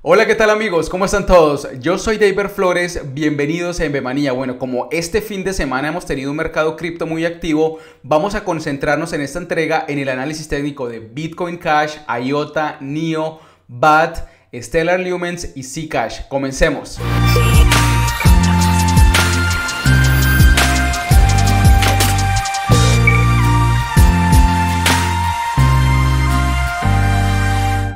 Hola, ¿qué tal amigos? ¿Cómo están todos? Yo soy David Flores, bienvenidos a BeManía Bueno, como este fin de semana hemos tenido un mercado cripto muy activo, vamos a concentrarnos en esta entrega en el análisis técnico de Bitcoin Cash, IOTA, NIO, BAT, Stellar Lumens y Zcash. Comencemos.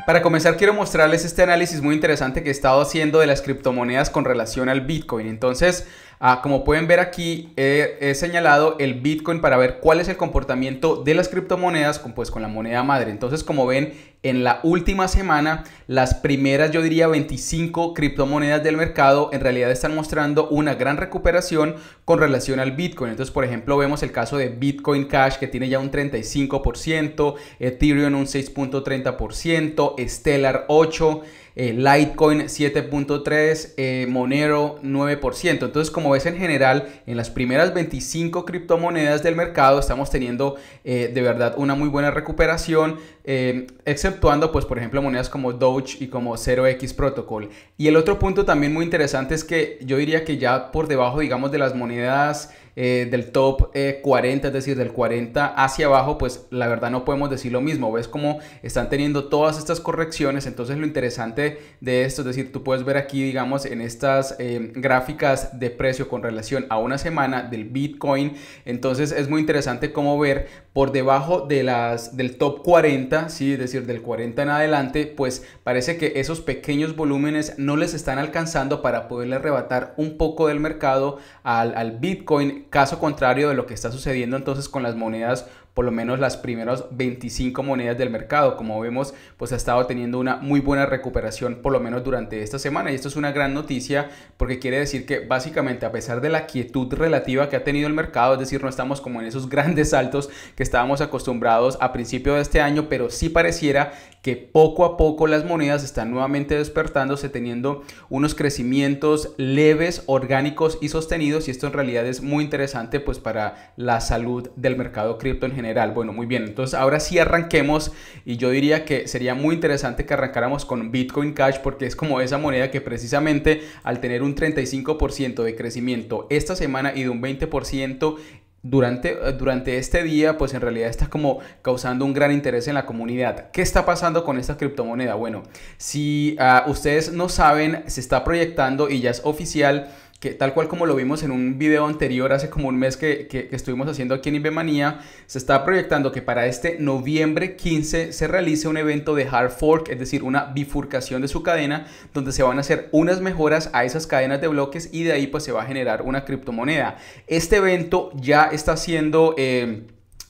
Para comenzar quiero mostrarles este análisis muy interesante que he estado haciendo de las criptomonedas con relación al Bitcoin. Entonces, Ah, como pueden ver aquí, he señalado el Bitcoin para ver cuál es el comportamiento de las criptomonedas con, pues, con la moneda madre. Entonces, como ven, en la última semana, las primeras, yo diría, 25 criptomonedas del mercado en realidad están mostrando una gran recuperación con relación al Bitcoin. Entonces, por ejemplo, vemos el caso de Bitcoin Cash que tiene ya un 35%, Ethereum un 6.30%, Stellar 8%. Eh, Litecoin 7.3, eh, Monero 9%. Entonces, como ves en general, en las primeras 25 criptomonedas del mercado estamos teniendo eh, de verdad una muy buena recuperación, exceptuando, pues, por ejemplo, monedas como Doge y como 0x Protocol. Y el otro punto también muy interesante es que yo diría que ya por debajo, digamos, de las monedas eh, del top 40, eh, es decir, del 40 hacia abajo, pues la verdad no podemos decir lo mismo. Ves cómo están teniendo todas estas correcciones. Entonces lo interesante de esto, es decir, tú puedes ver aquí, digamos, en estas eh, gráficas de precio con relación a una semana del Bitcoin. Entonces es muy interesante cómo ver por debajo de las, del top 40, ¿sí? es decir, del 40 en adelante, pues parece que esos pequeños volúmenes no les están alcanzando para poderle arrebatar un poco del mercado al, al Bitcoin caso contrario de lo que está sucediendo entonces con las monedas por lo menos las primeras 25 monedas del mercado. Como vemos, pues ha estado teniendo una muy buena recuperación por lo menos durante esta semana. Y esto es una gran noticia porque quiere decir que básicamente a pesar de la quietud relativa que ha tenido el mercado, es decir, no estamos como en esos grandes saltos que estábamos acostumbrados a principio de este año, pero sí pareciera que poco a poco las monedas están nuevamente despertándose, teniendo unos crecimientos leves, orgánicos y sostenidos. Y esto en realidad es muy interesante pues para la salud del mercado cripto en general bueno, muy bien, entonces ahora sí arranquemos y yo diría que sería muy interesante que arrancáramos con Bitcoin Cash porque es como esa moneda que precisamente al tener un 35% de crecimiento esta semana y de un 20% durante, durante este día, pues en realidad está como causando un gran interés en la comunidad. ¿Qué está pasando con esta criptomoneda? Bueno, si ah, ustedes no saben, se está proyectando y ya es oficial que tal cual como lo vimos en un video anterior hace como un mes que, estuvimos haciendo aquí en IBMANIA, se está proyectando que para este noviembre 15 se realice un evento de hard fork, es decir, una bifurcación de su cadena, donde se van a hacer unas mejoras a esas cadenas de bloques y de ahí pues se va a generar una criptomoneda. Este evento ya está siendo... Eh,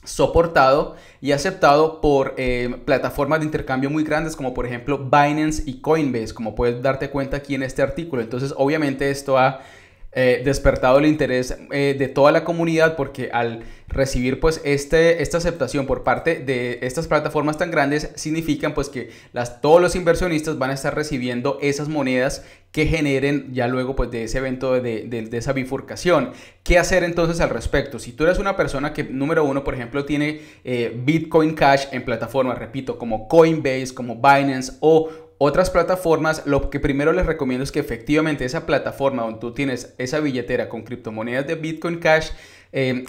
soportado y aceptado por eh, plataformas de intercambio muy grandes como por ejemplo Binance y Coinbase, como puedes darte cuenta aquí en este artículo. Entonces obviamente esto ha eh, despertado el interés eh, de toda la comunidad porque al recibir pues este, esta aceptación por parte de estas plataformas tan grandes significan pues que las, todos los inversionistas van a estar recibiendo esas monedas que generen ya luego pues de ese evento de, esa bifurcación. ¿Qué hacer entonces al respecto? Si tú eres una persona que número uno por ejemplo tiene eh, Bitcoin Cash en plataformas, repito, como Coinbase, como Binance o otras plataformas, lo que primero les recomiendo es que efectivamente esa plataforma donde tú tienes esa billetera con criptomonedas de Bitcoin Cash, eh,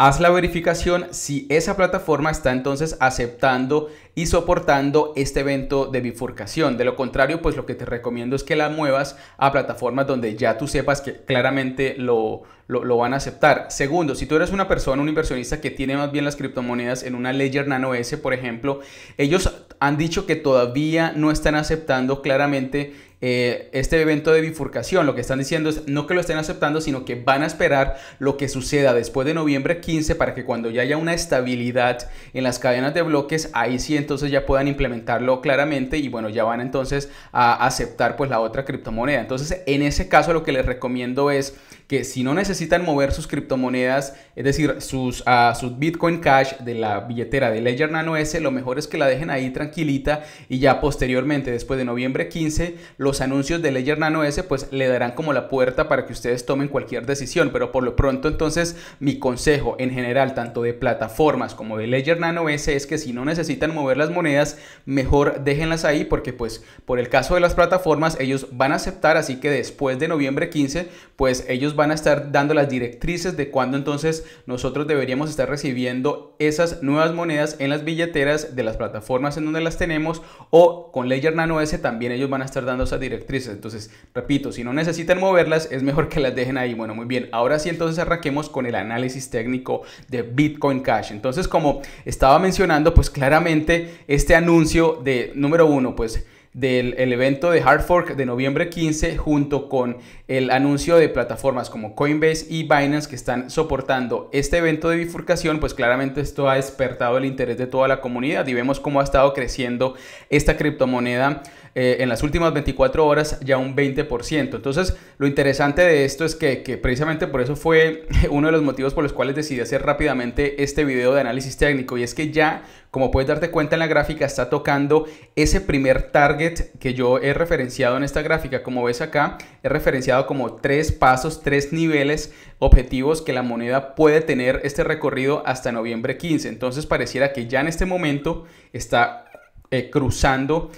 Haz la verificación si esa plataforma está entonces aceptando y soportando este evento de bifurcación. De lo contrario, pues lo que te recomiendo es que la muevas a plataformas donde ya tú sepas que claramente lo, lo, van a aceptar. Segundo, si tú eres una persona, un inversionista que tiene más bien las criptomonedas en una Ledger Nano S, por ejemplo, ellos han dicho que todavía no están aceptando claramente eh, este evento de bifurcación. Lo que están diciendo es no que lo estén aceptando, sino que van a esperar lo que suceda después de noviembre 15 para que cuando ya haya una estabilidad en las cadenas de bloques, ahí sí entonces ya puedan implementarlo claramente y bueno, ya van entonces a aceptar pues la otra criptomoneda. Entonces, en ese caso lo que les recomiendo es que si no necesitan mover sus criptomonedas, es decir, sus, ah, sus Bitcoin Cash de la billetera de Ledger Nano S, lo mejor es que la dejen ahí tranquilita y ya posteriormente, después de noviembre 15, lo los anuncios de Ledger Nano S pues le darán como la puerta para que ustedes tomen cualquier decisión, pero por lo pronto entonces mi consejo en general tanto de plataformas como de Ledger Nano S es que si no necesitan mover las monedas, mejor déjenlas ahí porque pues por el caso de las plataformas ellos van a aceptar, así que después de noviembre 15 pues ellos van a estar dando las directrices de cuándo entonces nosotros deberíamos estar recibiendo esas nuevas monedas en las billeteras de las plataformas en donde las tenemos o con Ledger Nano S también ellos van a estar dando directrices. Entonces, repito, si no necesitan moverlas, es mejor que las dejen ahí. Bueno, muy bien. Ahora sí, entonces arranquemos con el análisis técnico de Bitcoin Cash. Entonces, como estaba mencionando, pues claramente este anuncio de número uno, pues del evento de Hard Fork de noviembre 15 junto con el anuncio de plataformas como Coinbase y Binance que están soportando este evento de bifurcación, pues claramente esto ha despertado el interés de toda la comunidad y vemos cómo ha estado creciendo esta criptomoneda eh, en las últimas 24 horas ya un 20%. Entonces, lo interesante de esto es que, precisamente por eso fue uno de los motivos por los cuales decidí hacer rápidamente este video de análisis técnico y es que ya, como puedes darte cuenta en la gráfica, está tocando ese primer target que yo he referenciado en esta gráfica. Como ves acá, he referenciado como tres pasos, tres niveles objetivos que la moneda puede tener este recorrido hasta noviembre 15. Entonces, pareciera que ya en este momento está eh, cruzando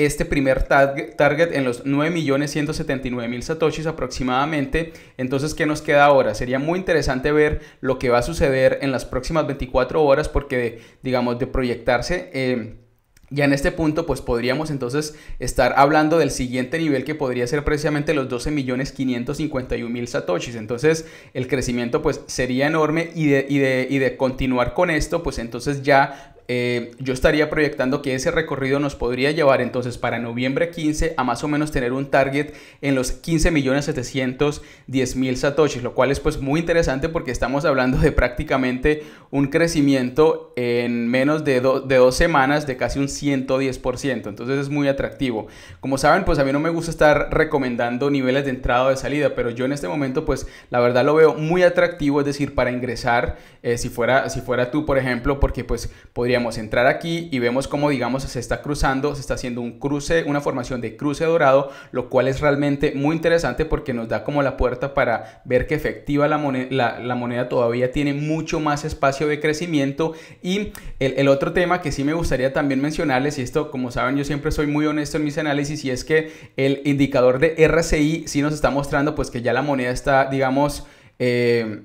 este primer target, en los 9.179.000 satoshis aproximadamente. Entonces, ¿qué nos queda ahora? Sería muy interesante ver lo que va a suceder en las próximas 24 horas porque, digamos, de proyectarse... Eh, ya en este punto, pues podríamos entonces estar hablando del siguiente nivel que podría ser precisamente los 12.551.000 millones satoshis. Entonces, el crecimiento pues sería enorme y de, y de continuar con esto, pues entonces ya eh, yo estaría proyectando que ese recorrido nos podría llevar entonces para noviembre 15 a más o menos tener un target en los 15.710.000 satoshis, lo cual es pues muy interesante porque estamos hablando de prácticamente un crecimiento en menos de, de dos semanas de casi un 110%, entonces es muy atractivo. Como saben, pues a mí no me gusta estar recomendando niveles de entrada o de salida, pero yo en este momento pues la verdad lo veo muy atractivo, es decir, para ingresar, eh, si, fuera, si fuera tú por ejemplo, porque pues podría entrar aquí y vemos cómo, digamos, se está cruzando, se está haciendo un cruce, una formación de cruce dorado, lo cual es realmente muy interesante porque nos da como la puerta para ver que efectiva la moneda, la, moneda todavía tiene mucho más espacio de crecimiento. Y el, otro tema que sí me gustaría también mencionarles, y esto, como saben, yo siempre soy muy honesto en mis análisis, y es que el indicador de RCI sí nos está mostrando pues que ya la moneda está, digamos, eh,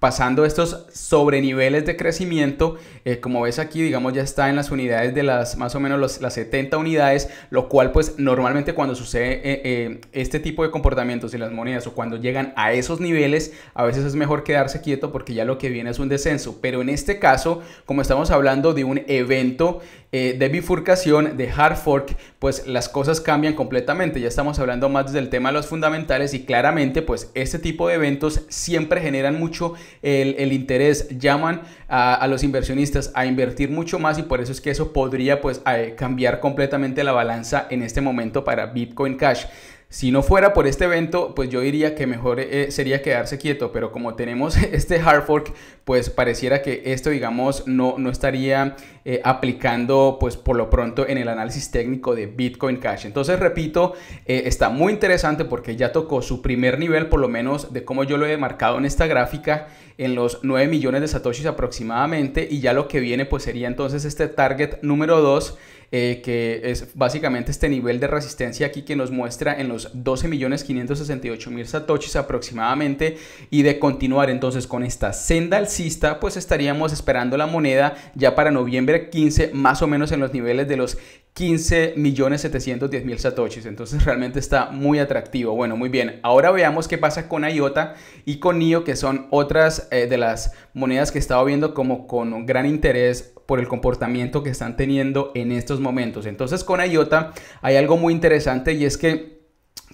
pasando estos sobre niveles de crecimiento, eh, como ves aquí, digamos, ya está en las unidades de las más o menos las 70 unidades, lo cual pues normalmente cuando sucede eh, eh, este tipo de comportamientos en las monedas o cuando llegan a esos niveles, a veces es mejor quedarse quieto porque ya lo que viene es un descenso. Pero en este caso, como estamos hablando de un evento eh, de bifurcación, de hard fork, pues las cosas cambian completamente. Ya estamos hablando más del tema de los fundamentales y claramente pues este tipo de eventos siempre generan mucho el, interés, llaman a, a, los inversionistas a invertir mucho más y por eso es que eso podría pues eh, cambiar completamente la balanza en este momento para Bitcoin Cash. Si no fuera por este evento, pues yo diría que mejor eh, sería quedarse quieto, pero como tenemos este hard fork, pues pareciera que esto, digamos, no, no estaría eh, aplicando, pues por lo pronto, en el análisis técnico de Bitcoin Cash. Entonces, repito, eh, está muy interesante porque ya tocó su primer nivel, por lo menos de cómo yo lo he marcado en esta gráfica, en los 9 millones de satoshis aproximadamente, y ya lo que viene, pues sería entonces este target número 2 eh, que es básicamente este nivel de resistencia aquí que nos muestra en los 12.568.000 satoshis aproximadamente y de continuar entonces con esta senda alcista pues estaríamos esperando la moneda ya para noviembre 15 más o menos en los niveles de los 15.710.000 satoshis. Entonces realmente está muy atractivo. Bueno, muy bien. Ahora veamos qué pasa con IOTA y con NIO, que son otras eh, de las monedas que he estado viendo como con gran interés por el comportamiento que están teniendo en estos momentos. Entonces con IOTA hay algo muy interesante y es que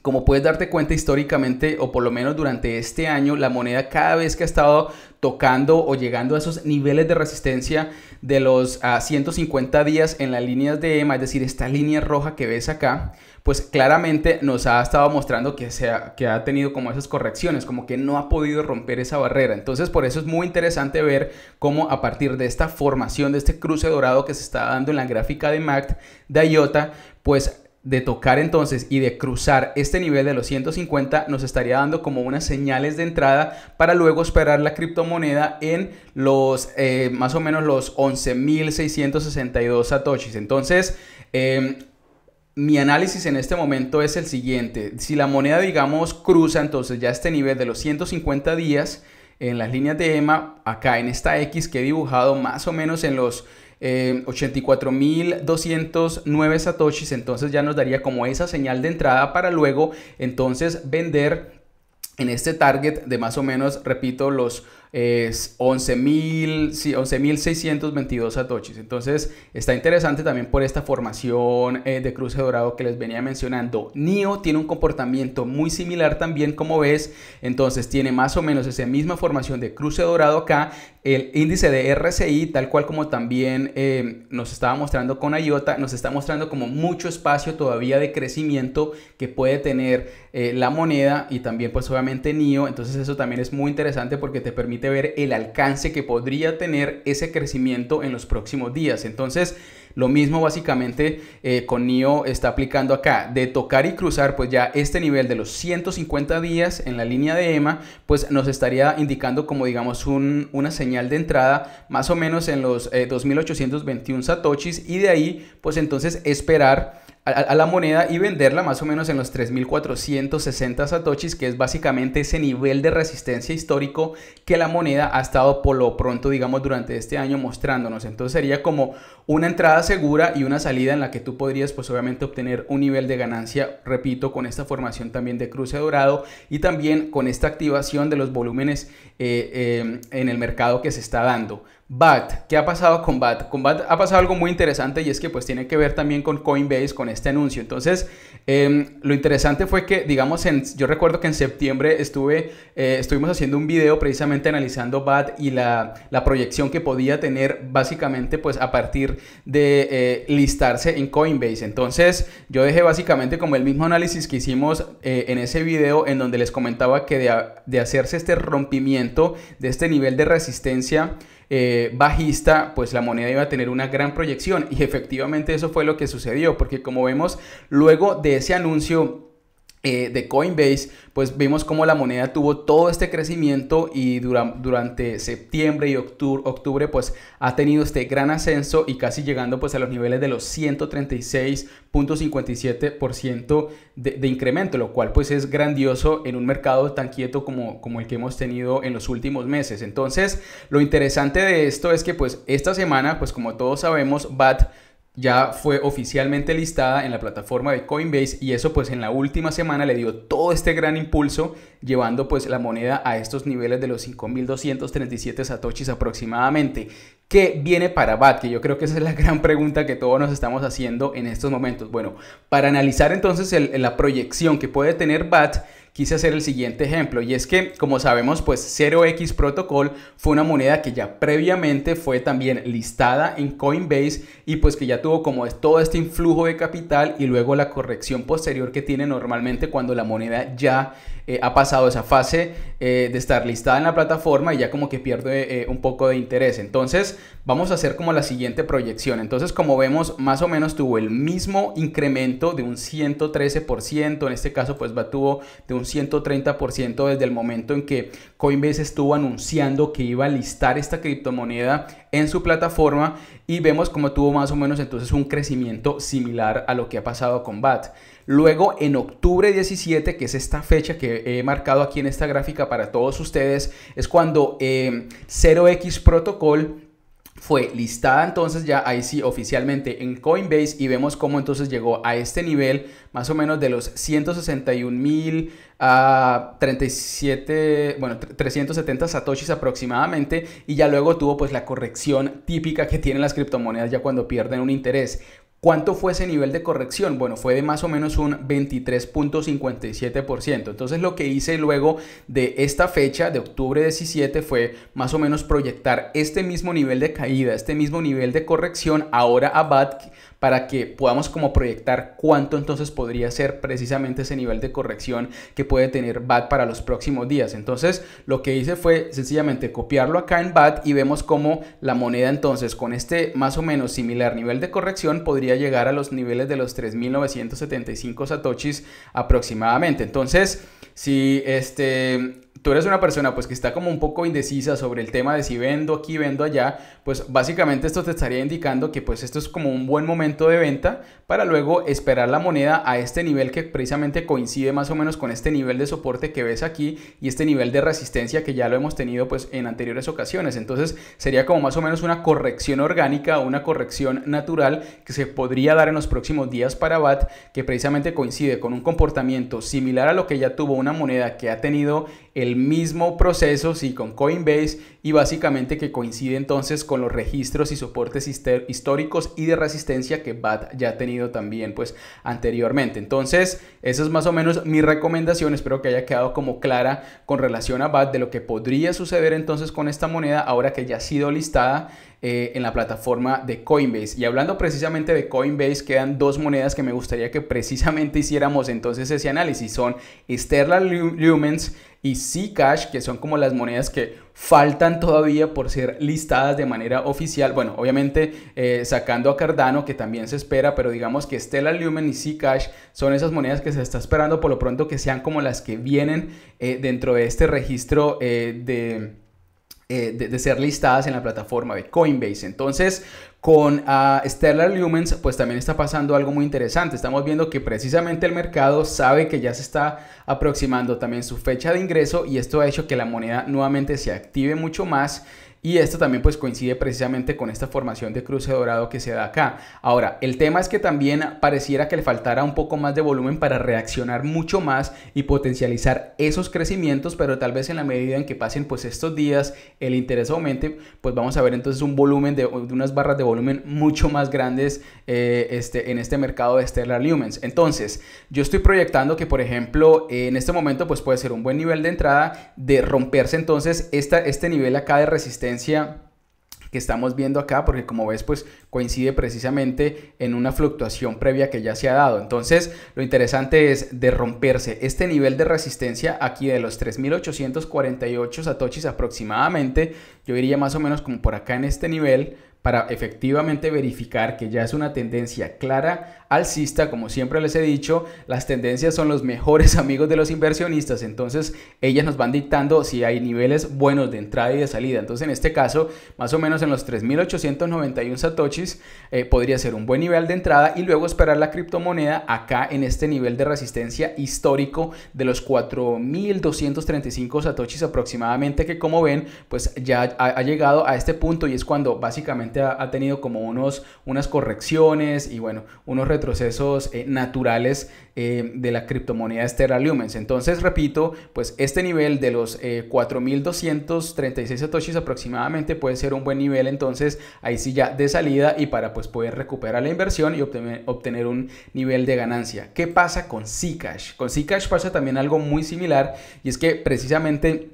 como puedes darte cuenta históricamente, o por lo menos durante este año, la moneda cada vez que ha estado tocando o llegando a esos niveles de resistencia de los 150 ah, días en las líneas de EMA, es decir, esta línea roja que ves acá, pues claramente nos ha estado mostrando que, ha, que ha tenido como esas correcciones, como que no ha podido romper esa barrera. Entonces, por eso es muy interesante ver cómo a partir de esta formación, de este cruce dorado que se está dando en la gráfica de MACD de IOTA, pues de tocar entonces y de cruzar este nivel de los 150 nos estaría dando como unas señales de entrada para luego esperar la criptomoneda en los eh, más o menos los 11.662 satoshis. Entonces em, mi análisis en este momento es el siguiente. Si la moneda, digamos, cruza entonces ya este nivel de los 150 días en las líneas de EMA, acá en esta X que he dibujado más o menos en los 84.209 eh, satoshis, entonces ya nos daría como esa señal de entrada para luego entonces vender en este target de más o menos, repito, los es 11.622 satoshis. Entonces está interesante también por esta formación eh, de cruce dorado que les venía mencionando. NIO tiene un comportamiento muy similar también como ves. Entonces tiene más o menos esa misma formación de cruce dorado acá. El índice de RCI tal cual como también eh, nos estaba mostrando con IOTA, nos está mostrando como mucho espacio todavía de crecimiento que puede tener eh, la moneda y también pues obviamente NIO. Entonces eso también es muy interesante porque te permite ver el alcance que podría tener ese crecimiento en los próximos días. Entonces, lo mismo básicamente eh, con NIO está aplicando acá. De tocar y cruzar, pues ya este nivel de los 150 días en la línea de EMA, pues nos estaría indicando como digamos una señal de entrada más o menos en los 2.821 eh, satoshis y de ahí pues entonces esperar a, la moneda y venderla más o menos en los 3.460 satoshis, que es básicamente ese nivel de resistencia histórico que la moneda ha estado por lo pronto, digamos, durante este año mostrándonos. Entonces sería como una entrada segura y una salida en la que tú podrías pues obviamente obtener un nivel de ganancia, repito, con esta formación también de cruce dorado y también con esta activación de los volúmenes eh, eh, en el mercado que se está dando. BAT, ¿qué ha pasado con BAT? Con BAT ha pasado algo muy interesante y es que pues tiene que ver también con Coinbase, con este anuncio. Entonces, em, lo interesante fue que, digamos, en, yo recuerdo que en septiembre estuve, eh, estuvimos haciendo un video precisamente analizando BAT y la, la proyección que podía tener básicamente pues a partir de eh, listarse en Coinbase. Entonces yo dejé básicamente como el mismo análisis que hicimos eh, en ese video en donde les comentaba que de, hacerse este rompimiento de este nivel de resistencia, eh, bajista, pues la moneda iba a tener una gran proyección. Y efectivamente eso fue lo que sucedió, porque como vemos, luego de ese anuncio eh, de Coinbase, pues vimos cómo la moneda tuvo todo este crecimiento y durante septiembre y octubre, octubre, pues ha tenido este gran ascenso y casi llegando pues a los niveles de los 136.57% de, de, incremento, lo cual pues es grandioso en un mercado tan quieto como, como el que hemos tenido en los últimos meses. Entonces, lo interesante de esto es que pues esta semana, pues como todos sabemos, BAT ya fue oficialmente listada en la plataforma de Coinbase y eso pues en la última semana le dio todo este gran impulso llevando pues la moneda a estos niveles de los 5.237 satoshis aproximadamente. ¿Qué viene para BAT? Que yo creo que esa es la gran pregunta que todos nos estamos haciendo en estos momentos. Bueno, para analizar entonces la proyección que puede tener BAT, quise hacer el siguiente ejemplo y es que como sabemos pues 0x protocol fue una moneda que ya previamente fue también listada en Coinbase y pues que ya tuvo como todo este influjo de capital y luego la corrección posterior que tiene normalmente cuando la moneda ya eh, ha pasado esa fase eh, de estar listada en la plataforma y ya como que pierde eh, un poco de interés entonces vamos a hacer como la siguiente proyección. Entonces, como vemos, más o menos tuvo el mismo incremento de un 113%, en este caso pues tuvo de un 130% desde el momento en que Coinbase estuvo anunciando que iba a listar esta criptomoneda en su plataforma y vemos como tuvo más o menos entonces un crecimiento similar a lo que ha pasado con BAT. Luego en octubre 17, que es esta fecha que he marcado aquí en esta gráfica para todos ustedes, es cuando 0x eh, Protocol fue listada entonces ya ahí sí oficialmente en Coinbase y vemos cómo entonces llegó a este nivel más o menos de los 161 mil 37, ah, bueno, 370 satoshis aproximadamente y ya luego tuvo pues la corrección típica que tienen las criptomonedas ya cuando pierden un interés. ¿Cuánto fue ese nivel de corrección? Bueno, fue de más o menos un 23.57%. Entonces lo que hice luego de esta fecha, de octubre 17, fue más o menos proyectar este mismo nivel de caída, este mismo nivel de corrección ahora a BAT para que podamos como proyectar cuánto entonces podría ser precisamente ese nivel de corrección que puede tener BAT para los próximos días. Entonces lo que hice fue sencillamente copiarlo acá en BAT y vemos cómo la moneda entonces con este más o menos similar nivel de corrección podría llegar a los niveles de los 3.975 satoshis aproximadamente. Entonces si este tú eres una persona pues que está como un poco indecisa sobre el tema de si vendo aquí, vendo allá, pues básicamente esto te estaría indicando que pues esto es como un buen momento de venta para luego esperar la moneda a este nivel que precisamente coincide más o menos con este nivel de soporte que ves aquí y este nivel de resistencia que ya lo hemos tenido pues en anteriores ocasiones. Entonces sería como más o menos una corrección orgánica, una corrección natural que se podría dar en los próximos días para BAT que precisamente coincide con un comportamiento similar a lo que ya tuvo una moneda que ha tenido el mismo proceso, si con Coinbase y básicamente que coincide entonces con los registros y soportes históricos y de resistencia que BAT ya ha tenido también pues anteriormente. Entonces, esa es más o menos mi recomendación, espero que haya quedado como clara con relación a BAT de lo que podría suceder entonces con esta moneda ahora que ya ha sido listada eh, en la plataforma de Coinbase. Y hablando precisamente de Coinbase, quedan dos monedas que me gustaría que precisamente hiciéramos entonces ese análisis, son Sterling Lumens y Zcash, que son como las monedas que faltan todavía por ser listadas de manera oficial. Bueno, obviamente eh, sacando a Cardano, que también se espera, pero digamos que Stellar Lumen y Zcash son esas monedas que se está esperando por lo pronto que sean como las que vienen eh, dentro de este registro eh, de... de, de, ser listadas en la plataforma de Coinbase. Entonces, con ah, Stellar Lumens, pues también está pasando algo muy interesante. Estamos viendo que precisamente el mercado sabe que ya se está aproximando también su fecha de ingreso y esto ha hecho que la moneda nuevamente se active mucho más y esto también pues coincide precisamente con esta formación de cruce dorado que se da acá. Ahora, el tema es que también pareciera que le faltara un poco más de volumen para reaccionar mucho más y potencializar esos crecimientos, pero tal vez en la medida en que pasen pues estos días el interés aumente, pues vamos a ver entonces un volumen de, unas barras de volumen mucho más grandes eh, este, en este mercado de Stellar Lumens. Entonces, yo estoy proyectando que por ejemplo en este momento pues puede ser un buen nivel de entrada de romperse entonces este nivel acá de resistencia que estamos viendo acá, porque como ves, pues coincide precisamente en una fluctuación previa que ya se ha dado. Entonces, lo interesante es de romperse este nivel de resistencia aquí de los 3.848 satoshis aproximadamente, yo iría más o menos como por acá en este nivel, para efectivamente verificar que ya es una tendencia clara alcista, como siempre les he dicho, las tendencias son los mejores amigos de los inversionistas, entonces ellas nos van dictando si hay niveles buenos de entrada y de salida. Entonces en este caso, más o menos en los 3.891 satoshis eh, podría ser un buen nivel de entrada y luego esperar la criptomoneda acá en este nivel de resistencia histórico de los 4.235 satoshis aproximadamente, que como ven, pues ya ha llegado a este punto y es cuando básicamente ha, tenido como unos, unas correcciones y bueno, unos retrocesos eh, naturales eh, de la criptomoneda Stellar Lumens. Entonces, repito, pues este nivel de los 4.236 eh, satoshis aproximadamente puede ser un buen nivel, entonces ahí sí ya de salida y para pues poder recuperar la inversión y obtener, un nivel de ganancia. ¿Qué pasa con Zcash? Con Zcash pasa también algo muy similar y es que precisamente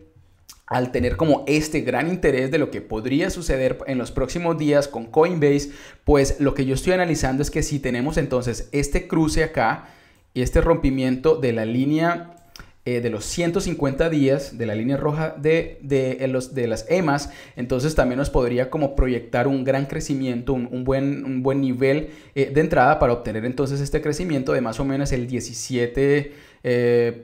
al tener como este gran interés de lo que podría suceder en los próximos días con Coinbase, pues lo que yo estoy analizando es que si tenemos entonces este cruce acá y este rompimiento de la línea eh, de los 150 días de la línea roja de, eh, los, de, las EMAs, entonces también nos podría como proyectar un gran crecimiento, un, buen, un buen, nivel eh, de entrada para obtener entonces este crecimiento de más o menos el 17% eh,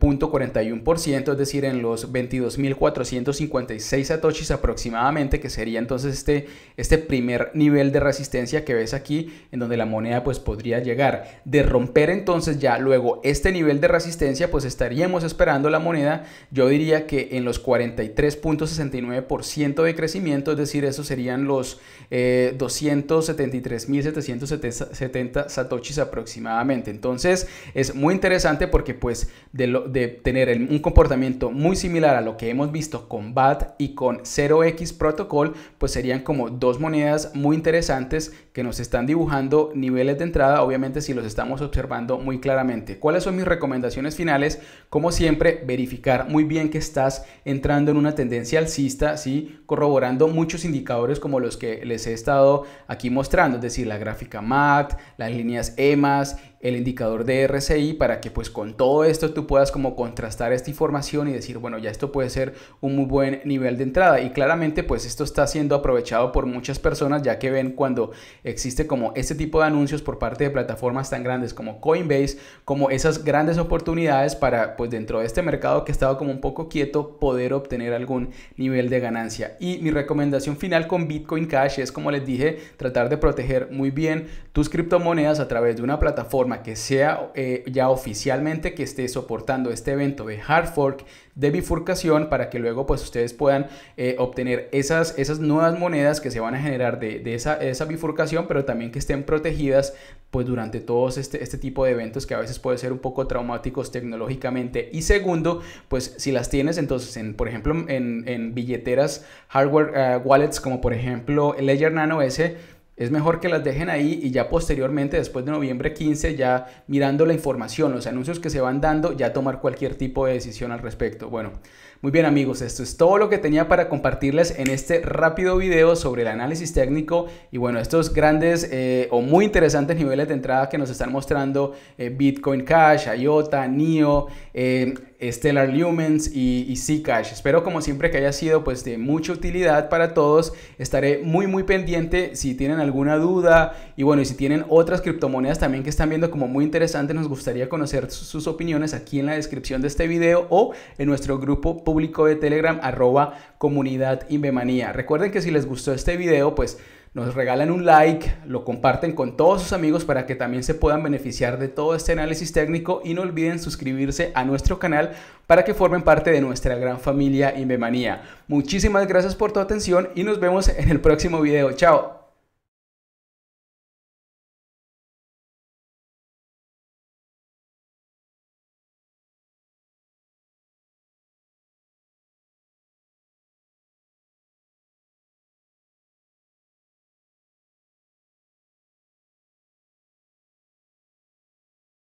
es decir, en los 22.456 satoshis aproximadamente, que sería entonces este, este primer nivel de resistencia que ves aquí, en donde la moneda pues podría llegar. De romper entonces ya luego este nivel de resistencia, pues estaríamos esperando la moneda, yo diría que en los 43.69% de crecimiento, es decir, eso serían los 273.770 eh, satoshis aproximadamente. Entonces es muy interesante porque pues de, tener un comportamiento muy similar a lo que hemos visto con BAT y con 0x Protocol, pues serían como dos monedas muy interesantes que nos están dibujando niveles de entrada, obviamente si los estamos observando muy claramente. ¿Cuáles son mis recomendaciones finales? Como siempre, verificar muy bien que estás entrando en una tendencia alcista, ¿sí? corroborando muchos indicadores como los que les he estado aquí mostrando, es decir, la gráfica MAT, las líneas EMAS el indicador de RSI para que pues con todo esto tú puedas como contrastar esta información y decir, bueno, ya esto puede ser un muy buen nivel de entrada. Y claramente pues esto está siendo aprovechado por muchas personas ya que ven cuando existe como este tipo de anuncios por parte de plataformas tan grandes como Coinbase, como esas grandes oportunidades para pues dentro de este mercado que estaba como un poco quieto poder obtener algún nivel de ganancia. Y mi recomendación final con Bitcoin Cash es como les dije, tratar de proteger muy bien tus criptomonedas a través de una plataforma que sea eh, ya oficialmente que esté soportando este evento de hard fork de bifurcación para que luego pues ustedes puedan eh, obtener esas, esas nuevas monedas que se van a generar de, de esa, esa, bifurcación pero también que estén protegidas pues durante todos este, este tipo de eventos que a veces puede ser un poco traumáticos tecnológicamente y segundo pues si las tienes entonces en por ejemplo en, en billeteras hardware eh, wallets como por ejemplo Ledger Nano S es mejor que las dejen ahí y ya posteriormente, después de noviembre 15, ya mirando la información, los anuncios que se van dando, ya tomar cualquier tipo de decisión al respecto. Bueno, muy bien amigos, esto es todo lo que tenía para compartirles en este rápido video sobre el análisis técnico y bueno, estos grandes eh, o muy interesantes niveles de entrada que nos están mostrando eh, Bitcoin Cash, IOTA, NIO. Eh, Stellar Lumens y, y Zcash. Espero como siempre que haya sido pues de mucha utilidad para todos. Estaré muy muy pendiente si tienen alguna duda y bueno, y si tienen otras criptomonedas también que están viendo como muy interesantes, nos gustaría conocer sus opiniones aquí en la descripción de este video o en nuestro grupo público de Telegram, arroba comunidad Invemanía. Recuerden que si les gustó este video, pues nos regalan un like, lo comparten con todos sus amigos para que también se puedan beneficiar de todo este análisis técnico y no olviden suscribirse a nuestro canal para que formen parte de nuestra gran familia Invemanía. Muchísimas gracias por tu atención y nos vemos en el próximo video. Chao.